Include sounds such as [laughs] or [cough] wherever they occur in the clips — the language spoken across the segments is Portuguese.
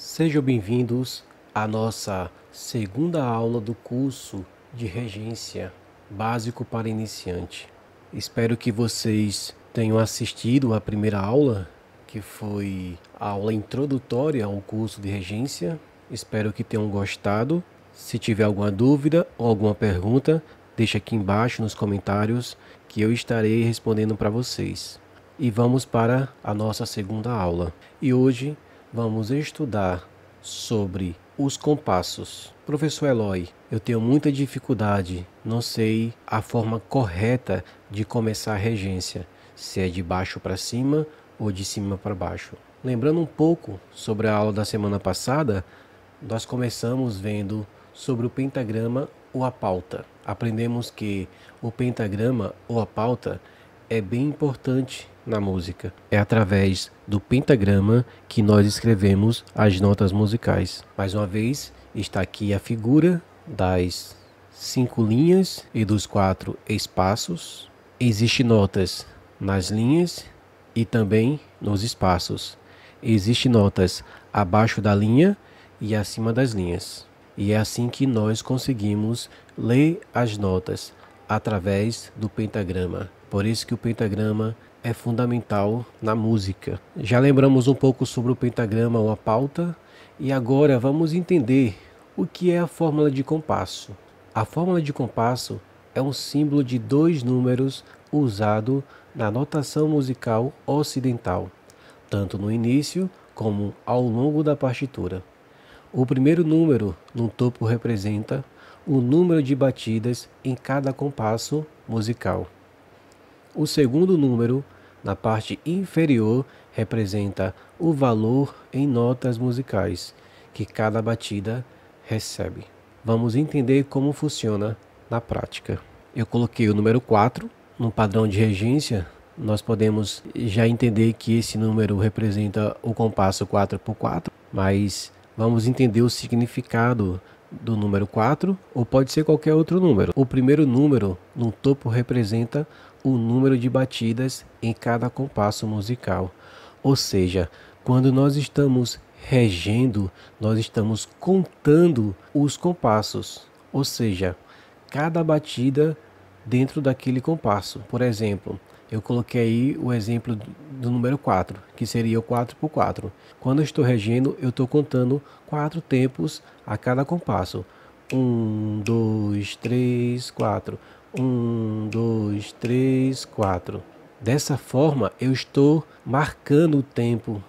Sejam bem-vindos à nossa segunda aula do curso de Regência Básico para Iniciante. Espero que vocês tenham assistido à primeira aula, que foi a aula introdutória ao curso de Regência. Espero que tenham gostado. Se tiver alguma dúvida ou alguma pergunta, deixe aqui embaixo nos comentários que eu estarei respondendo para vocês. E vamos para a nossa segunda aula. E hoje vamos estudar sobre os compassos. Professor Eloy, eu tenho muita dificuldade, não sei a forma correta de começar a regência, se é de baixo para cima ou de cima para baixo. Lembrando um pouco sobre a aula da semana passada, nós começamos vendo sobre o pentagrama ou a pauta. Aprendemos que o pentagrama ou a pauta é bem importante na música. É através do pentagrama que nós escrevemos as notas musicais. Mais uma vez, está aqui a figura das cinco linhas e dos quatro espaços. Existem notas nas linhas e também nos espaços. Existem notas abaixo da linha e acima das linhas. E é assim que nós conseguimos ler as notas através do pentagrama. Por isso que o pentagrama é fundamental na música. Já lembramos um pouco sobre o pentagrama ou a pauta e agora vamos entender o que é a fórmula de compasso. A fórmula de compasso é um símbolo de dois números usado na notação musical ocidental, tanto no início como ao longo da partitura. O primeiro número no topo representa o número de batidas em cada compasso musical. O segundo número, na parte inferior, representa o valor em notas musicais que cada batida recebe. Vamos entender como funciona na prática. Eu coloquei o número 4 no padrão de regência. Nós podemos já entender que esse número representa o compasso 4x4, mas vamos entender o significado do número 4 ou pode ser qualquer outro número. O primeiro número no topo representa o número de batidas em cada compasso musical. Ou seja, quando nós estamos regendo, nós estamos contando os compassos, ou seja, cada batida dentro daquele compasso. Por exemplo, eu coloquei aí o exemplo do número 4, que seria o 4 por 4. Quando eu estou regendo, eu estou contando quatro tempos a cada compasso. 1, 2, 3, 4. Um, dois, três, quatro. Dessa forma, eu estou marcando o tempo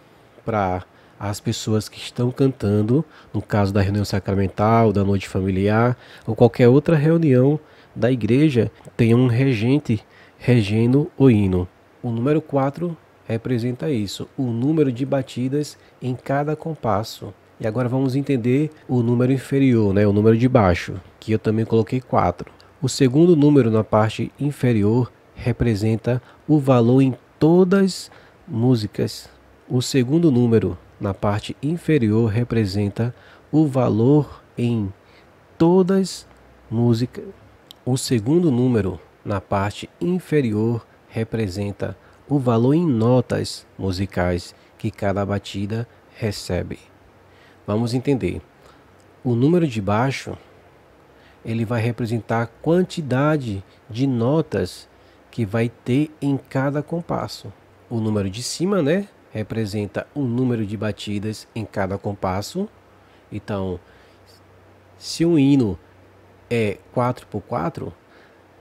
para as pessoas que estão cantando, no caso da reunião sacramental, da noite familiar ou qualquer outra reunião da igreja, tem um regente regendo o hino. O número 4 representa isso, o número de batidas em cada compasso. E agora vamos entender o número inferior, né, o número de baixo, que eu também coloquei 4. O segundo número na parte inferior representa o valor em todas músicas. O segundo número na parte inferior representa o valor em todas músicas. O segundo número na parte inferior representa o valor em notas musicais que cada batida recebe. Vamos entender. O número de baixo ele vai representar a quantidade de notas que vai ter em cada compasso. O número de cima, né, representa o número de batidas em cada compasso. Então, se um hino é 4 por 4,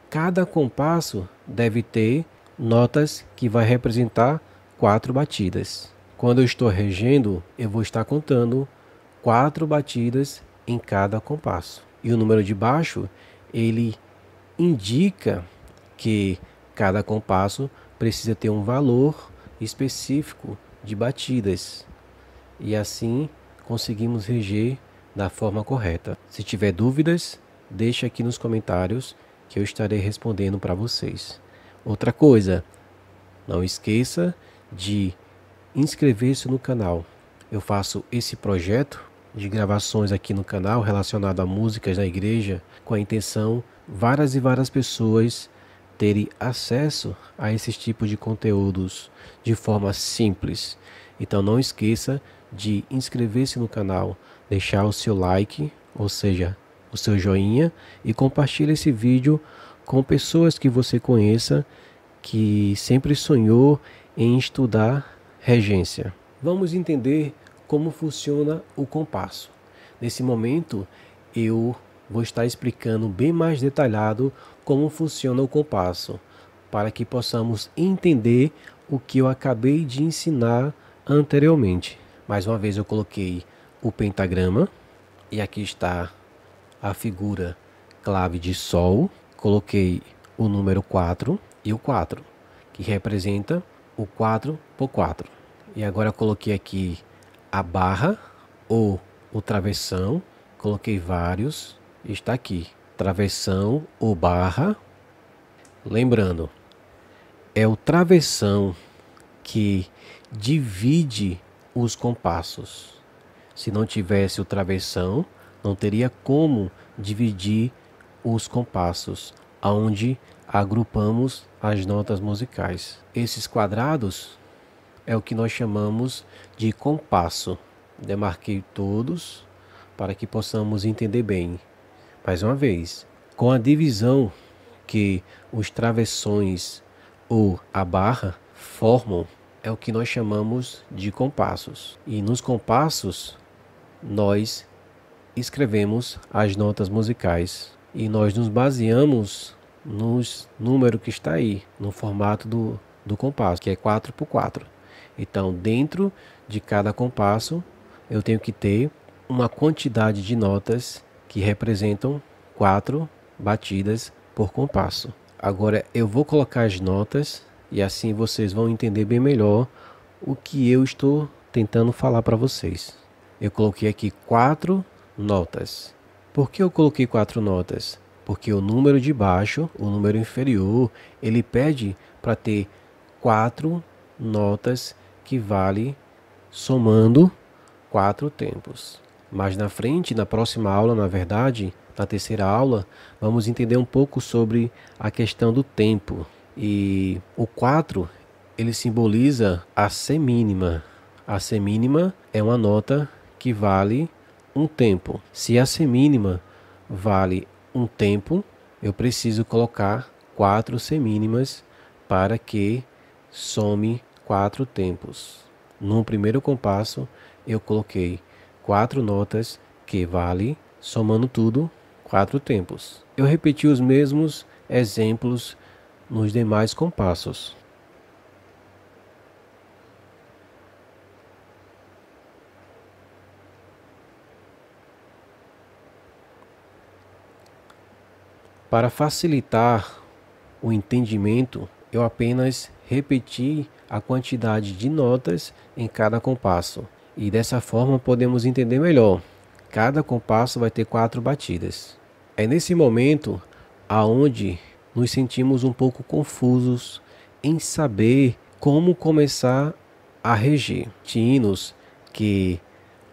cada compasso deve ter notas que vai representar quatro batidas. Quando eu estou regendo, eu vou estar contando quatro batidas em cada compasso e o número de baixo, ele indica que cada compasso precisa ter um valor específico de batidas. E assim conseguimos reger da forma correta. Se tiver dúvidas, deixe aqui nos comentários que eu estarei respondendo para vocês. Outra coisa, não esqueça de inscrever-se no canal. Eu faço esse projeto de gravações aqui no canal relacionado a músicas na igreja, com a intenção várias e várias pessoas terem acesso a esses tipos de conteúdos de forma simples. Então não esqueça de inscrever-se no canal, deixar o seu like, ou seja, o seu joinha e compartilhe esse vídeo com pessoas que você conheça que sempre sonhou em estudar regência. Vamos entender como funciona o compasso. Nesse momento, eu vou estar explicando bem mais detalhado como funciona o compasso, para que possamos entender o que eu acabei de ensinar anteriormente. Mais uma vez eu coloquei o pentagrama e aqui está a figura clave de sol. Coloquei o número 4 e o 4, que representa o 4 por 4. E agora coloquei aqui a barra ou o travessão, coloquei vários, está aqui, travessão ou barra. Lembrando, é o travessão que divide os compassos. Se não tivesse o travessão, não teria como dividir os compassos, aonde agrupamos as notas musicais. Esses quadrados é o que nós chamamos de compasso. Demarquei todos para que possamos entender bem. Mais uma vez, com a divisão que os travessões ou a barra formam, é o que nós chamamos de compassos. E nos compassos, nós escrevemos as notas musicais e nós nos baseamos nos número que está aí, no formato do, do compasso, que é 4 por 4. Então, dentro de cada compasso, eu tenho que ter uma quantidade de notas que representam quatro batidas por compasso. Agora eu vou colocar as notas e assim vocês vão entender bem melhor o que eu estou tentando falar para vocês. Eu coloquei aqui quatro notas. Por que eu coloquei quatro notas? Porque o número de baixo, o número inferior, ele pede para ter quatro notas vale somando quatro tempos. Mas na frente, na próxima aula, na verdade, na terceira aula, vamos entender um pouco sobre a questão do tempo. E o 4, ele simboliza a semínima. A semínima é uma nota que vale um tempo. Se a semínima vale um tempo, eu preciso colocar quatro semínimas para que some quatro tempos. No primeiro compasso, eu coloquei quatro notas que vale, somando tudo, quatro tempos. Eu repeti os mesmos exemplos nos demais compassos. Para facilitar o entendimento, eu apenas repetir a quantidade de notas em cada compasso. E dessa forma podemos entender melhor. Cada compasso vai ter quatro batidas. É nesse momento aonde nos sentimos um pouco confusos em saber como começar a reger. Tinos que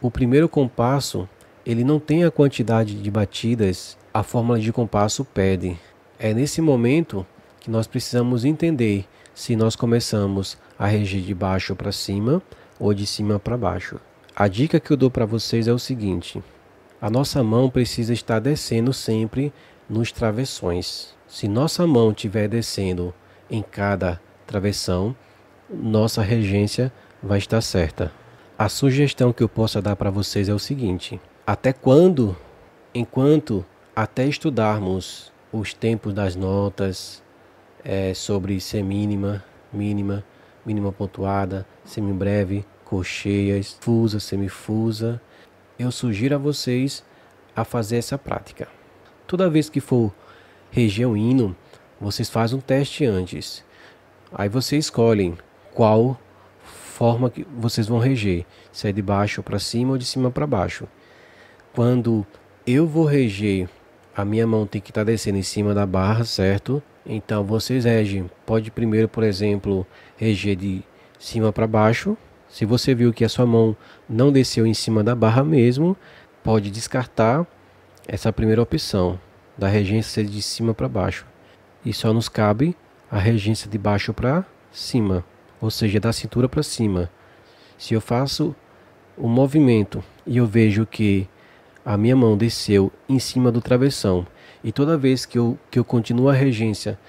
o primeiro compasso ele não tem a quantidade de batidas a fórmula de compasso pede. É nesse momento que nós precisamos entender se nós começamos a reger de baixo para cima ou de cima para baixo. A dica que eu dou para vocês é o seguinte: a nossa mão precisa estar descendo sempre nos travessões. Se nossa mão estiver descendo em cada travessão, nossa regência vai estar certa. A sugestão que eu possa dar para vocês é o seguinte: até quando, enquanto até estudarmos os tempos das notas, é, sobre semínima, mínima, mínima pontuada, semibreve, cocheias, fusa, semifusa. Eu sugiro a vocês a fazer essa prática. Toda vez que for região hino, vocês fazem um teste antes. Aí vocês escolhem qual forma que vocês vão reger, se é de baixo para cima ou de cima para baixo. Quando eu vou reger, a minha mão tem que estar tá descendo em cima da barra, certo? Então vocês regem, pode primeiro, por exemplo, reger de cima para baixo. Se você viu que a sua mão não desceu em cima da barra mesmo, pode descartar essa primeira opção da regência de cima para baixo. E só nos cabe a regência de baixo para cima, ou seja, da cintura para cima. Se eu faço um movimento e eu vejo que a minha mão desceu em cima do travessão e toda vez que eu, que eu continuo a regência,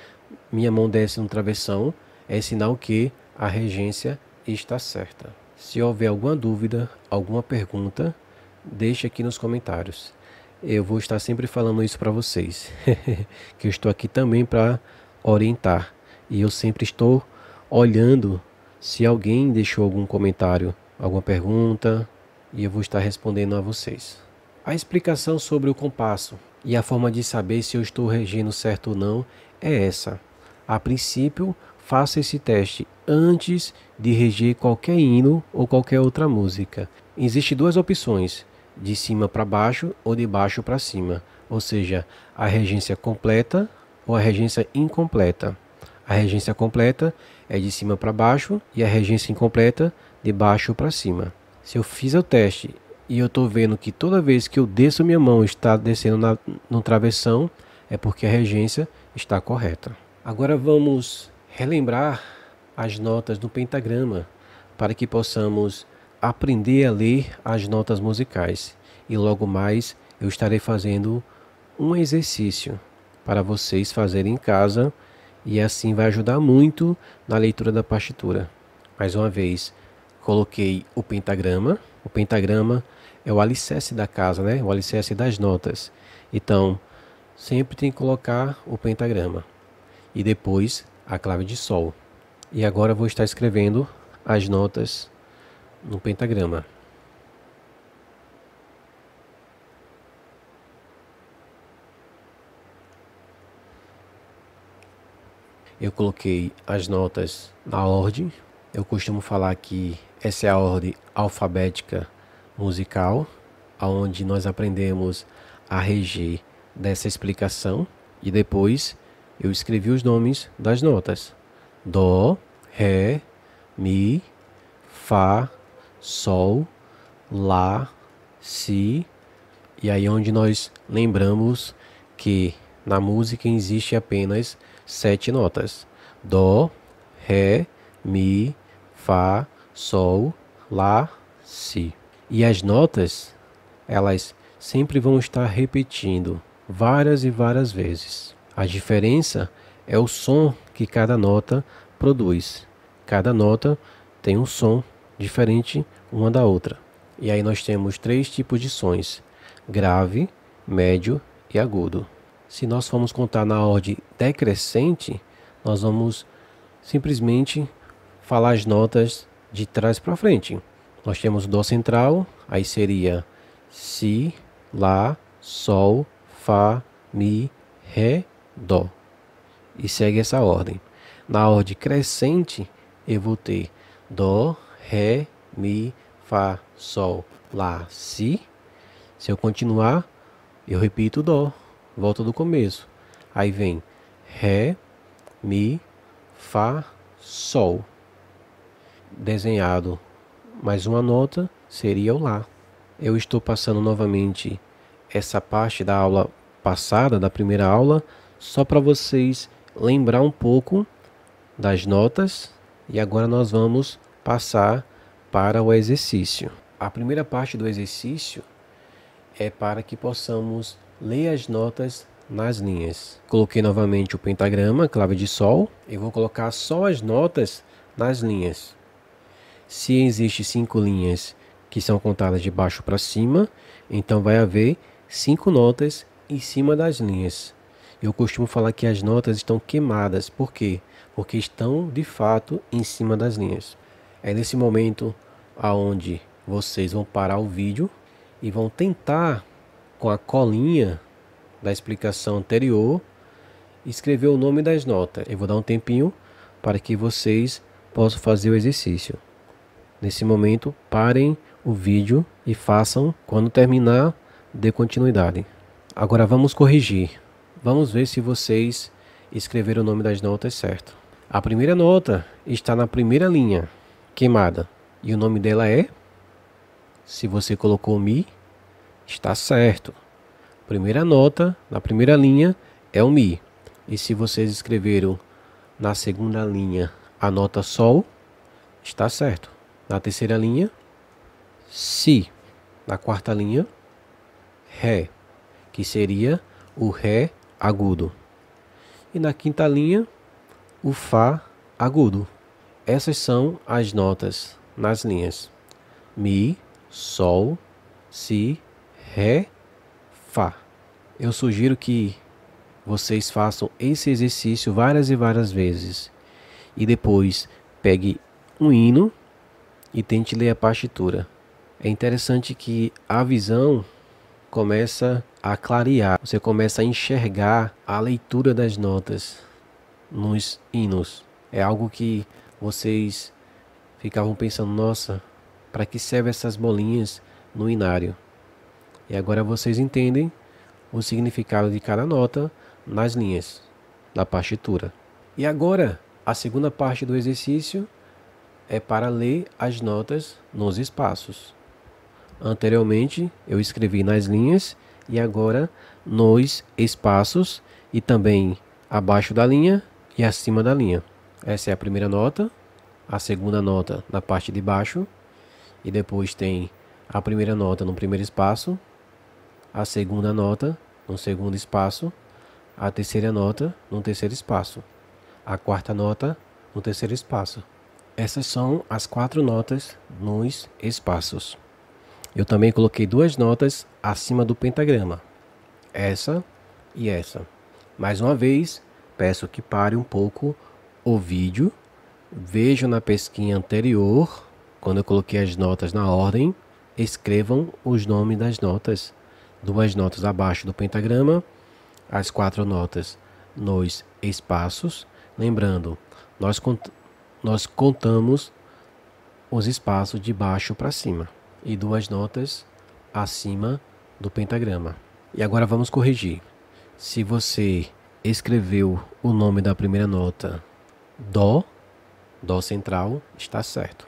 minha mão desce no travessão, é sinal que a regência está certa. Se houver alguma dúvida, alguma pergunta, deixe aqui nos comentários. Eu vou estar sempre falando isso para vocês, [laughs] que eu estou aqui também para orientar. E eu sempre estou olhando se alguém deixou algum comentário, alguma pergunta, e eu vou estar respondendo a vocês. A explicação sobre o compasso e a forma de saber se eu estou regendo certo ou não é essa. A princípio, faça esse teste antes de reger qualquer hino ou qualquer outra música. Existem duas opções, de cima para baixo ou de baixo para cima, ou seja, a regência completa ou a regência incompleta. A regência completa é de cima para baixo e a regência incompleta de baixo para cima. Se eu fiz o teste e eu estou vendo que toda vez que eu desço minha mão está descendo na, no travessão, é porque a regência está correta. Agora vamos relembrar as notas do pentagrama para que possamos aprender a ler as notas musicais e logo mais eu estarei fazendo um exercício para vocês fazerem em casa e assim vai ajudar muito na leitura da partitura. Mais uma vez, coloquei o pentagrama, o pentagrama é o alicerce da casa, né? o alicerce das notas. Então, sempre tem que colocar o pentagrama e depois a clave de sol. E agora vou estar escrevendo as notas no pentagrama. Eu coloquei as notas na ordem. Eu costumo falar que essa é a ordem alfabética musical, onde nós aprendemos a reger dessa explicação e depois eu escrevi os nomes das notas: Dó, Ré, Mi, Fá, Sol, Lá, Si. E aí, é onde nós lembramos que na música existe apenas sete notas: Dó, Ré, Mi, Fá, Sol, Lá, Si. E as notas, elas sempre vão estar repetindo várias e várias vezes. A diferença é o som que cada nota produz. Cada nota tem um som diferente uma da outra. E aí nós temos três tipos de sons: grave, médio e agudo. Se nós formos contar na ordem decrescente, nós vamos simplesmente falar as notas de trás para frente. Nós temos Dó central, aí seria Si, Lá, Sol, Fá, Mi, Ré, Dó. E segue essa ordem. Na ordem crescente, eu vou ter Dó, Ré, Mi, Fá, Sol, Lá, Si. Se eu continuar, eu repito Dó. volta do começo. Aí vem Ré, Mi, Fá, Sol. Desenhado mais uma nota seria o Lá. Eu estou passando novamente essa parte da aula passada, da primeira aula, só para vocês lembrar um pouco das notas e agora nós vamos passar para o exercício. A primeira parte do exercício é para que possamos ler as notas nas linhas. Coloquei novamente o pentagrama, clave de sol, e vou colocar só as notas nas linhas. Se existem cinco linhas que são contadas de baixo para cima, então vai haver cinco notas em cima das linhas. Eu costumo falar que as notas estão queimadas, por quê? Porque estão de fato em cima das linhas. É nesse momento aonde vocês vão parar o vídeo e vão tentar com a colinha da explicação anterior escrever o nome das notas. Eu vou dar um tempinho para que vocês possam fazer o exercício. Nesse momento, parem o vídeo e façam quando terminar, de continuidade. Agora vamos corrigir. Vamos ver se vocês escreveram o nome das notas certo. A primeira nota está na primeira linha, queimada, e o nome dela é? Se você colocou Mi, está certo. Primeira nota, na primeira linha, é o Mi. E se vocês escreveram na segunda linha a nota Sol, está certo. Na terceira linha, Si. Na quarta linha, Ré, que seria o Ré agudo. E na quinta linha, o Fá agudo. Essas são as notas nas linhas Mi, Sol, Si, Ré, Fá. Eu sugiro que vocês façam esse exercício várias e várias vezes. E depois pegue um hino e tente ler a partitura. É interessante que a visão começa a clarear, você começa a enxergar a leitura das notas nos hinos. É algo que vocês ficavam pensando, nossa, para que servem essas bolinhas no inário? E agora vocês entendem o significado de cada nota nas linhas da partitura. E agora, a segunda parte do exercício é para ler as notas nos espaços. Anteriormente eu escrevi nas linhas e agora nos espaços e também abaixo da linha e acima da linha. Essa é a primeira nota, a segunda nota na parte de baixo e depois tem a primeira nota no primeiro espaço, a segunda nota no segundo espaço, a terceira nota no terceiro espaço, a quarta nota no terceiro espaço. Essas são as quatro notas nos espaços. Eu também coloquei duas notas acima do pentagrama, essa e essa. Mais uma vez, peço que pare um pouco o vídeo, vejam na pesquinha anterior, quando eu coloquei as notas na ordem, escrevam os nomes das notas. Duas notas abaixo do pentagrama, as quatro notas nos espaços. Lembrando, nós nós contamos os espaços de baixo para cima e duas notas acima do pentagrama. E agora vamos corrigir. Se você escreveu o nome da primeira nota Dó, Dó central, está certo.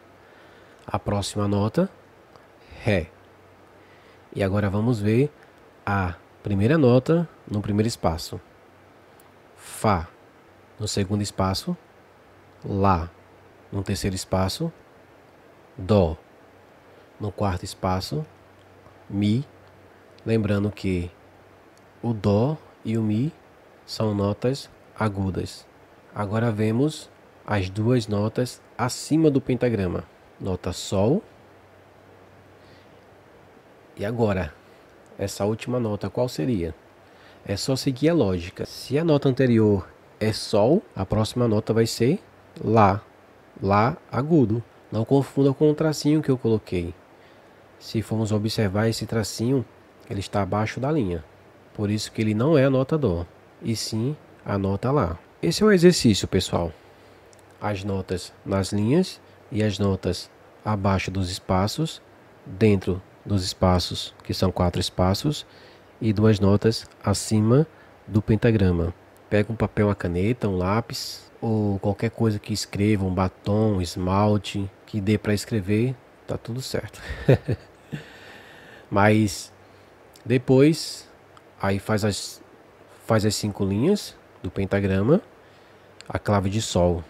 A próxima nota, Ré. E agora vamos ver a primeira nota no primeiro espaço. Fá. No segundo espaço, Lá. No terceiro espaço, Dó. No quarto espaço, Mi. Lembrando que o Dó e o Mi são notas agudas. Agora vemos as duas notas acima do pentagrama. Nota Sol. E agora, essa última nota qual seria? É só seguir a lógica. Se a nota anterior é Sol, a próxima nota vai ser Lá. Lá, agudo. Não confunda com o tracinho que eu coloquei. Se formos observar esse tracinho, ele está abaixo da linha. Por isso que ele não é a nota Dó, e sim a nota Lá. Esse é um exercício, pessoal. As notas nas linhas e as notas abaixo dos espaços, dentro dos espaços, que são quatro espaços, e duas notas acima do pentagrama. Pega um papel, uma caneta, um lápis, ou qualquer coisa que escreva, um batom, um esmalte, que dê para escrever, tá tudo certo. [laughs] Mas depois aí faz as faz as cinco linhas do pentagrama, a clave de sol.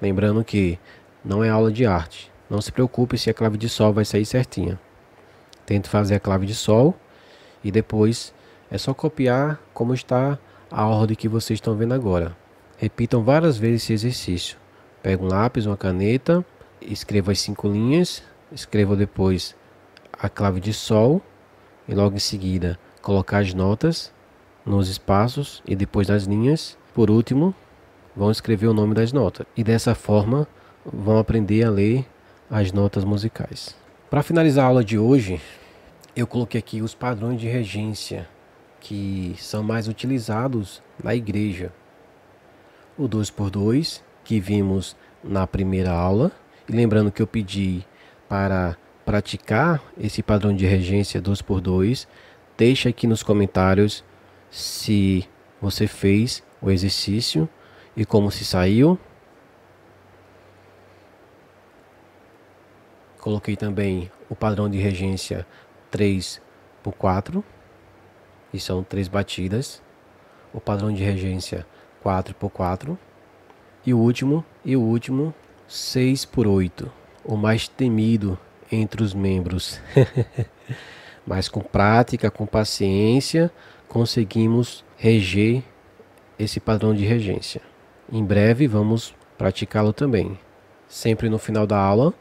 Lembrando que não é aula de arte. Não se preocupe se a clave de sol vai sair certinha. Tente fazer a clave de sol e depois é só copiar como está a ordem que vocês estão vendo agora. Repitam várias vezes esse exercício. Pega um lápis, uma caneta, escreva as cinco linhas, escreva depois a clave de sol e logo em seguida colocar as notas nos espaços e depois nas linhas. Por último, vão escrever o nome das notas e dessa forma vão aprender a ler as notas musicais. Para finalizar a aula de hoje, eu coloquei aqui os padrões de regência que são mais utilizados na igreja o 2x2 que vimos na primeira aula. E lembrando que eu pedi para praticar esse padrão de regência 2x2, deixe aqui nos comentários se você fez o exercício e como se saiu. Coloquei também o padrão de regência 3 x 4, que são três batidas. O padrão de regência 3 x 4 4 por 4. E o último, e o último, 6 por 8. O mais temido entre os membros. [laughs] Mas com prática, com paciência, conseguimos reger esse padrão de regência. Em breve vamos praticá-lo também. Sempre no final da aula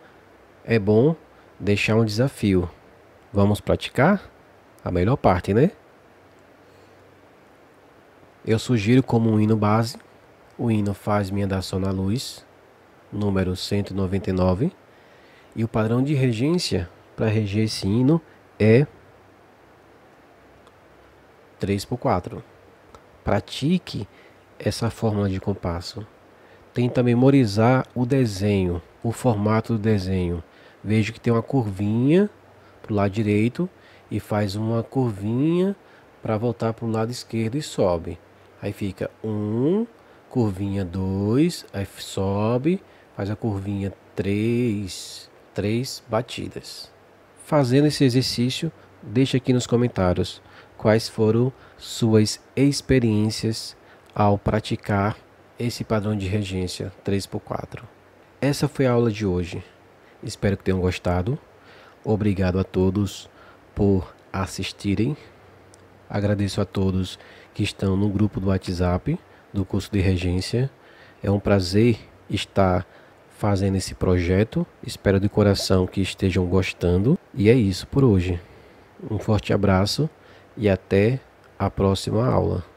é bom deixar um desafio. Vamos praticar? A melhor parte, né? Eu sugiro como um hino base o hino Faz Minha Dação na Luz, número 199, e o padrão de regência para reger esse hino é 3 por 4. Pratique essa fórmula de compasso. Tenta memorizar o desenho, o formato do desenho. Veja que tem uma curvinha para o lado direito e faz uma curvinha para voltar para o lado esquerdo e sobe. Aí fica 1, curvinha 2, aí sobe, faz a curvinha 3, 3 batidas. Fazendo esse exercício, deixa aqui nos comentários quais foram suas experiências ao praticar esse padrão de regência 3x4. Essa foi a aula de hoje. Espero que tenham gostado. Obrigado a todos por assistirem. Agradeço a todos que estão no grupo do WhatsApp do curso de regência. É um prazer estar fazendo esse projeto. Espero de coração que estejam gostando. E é isso por hoje. Um forte abraço e até a próxima aula.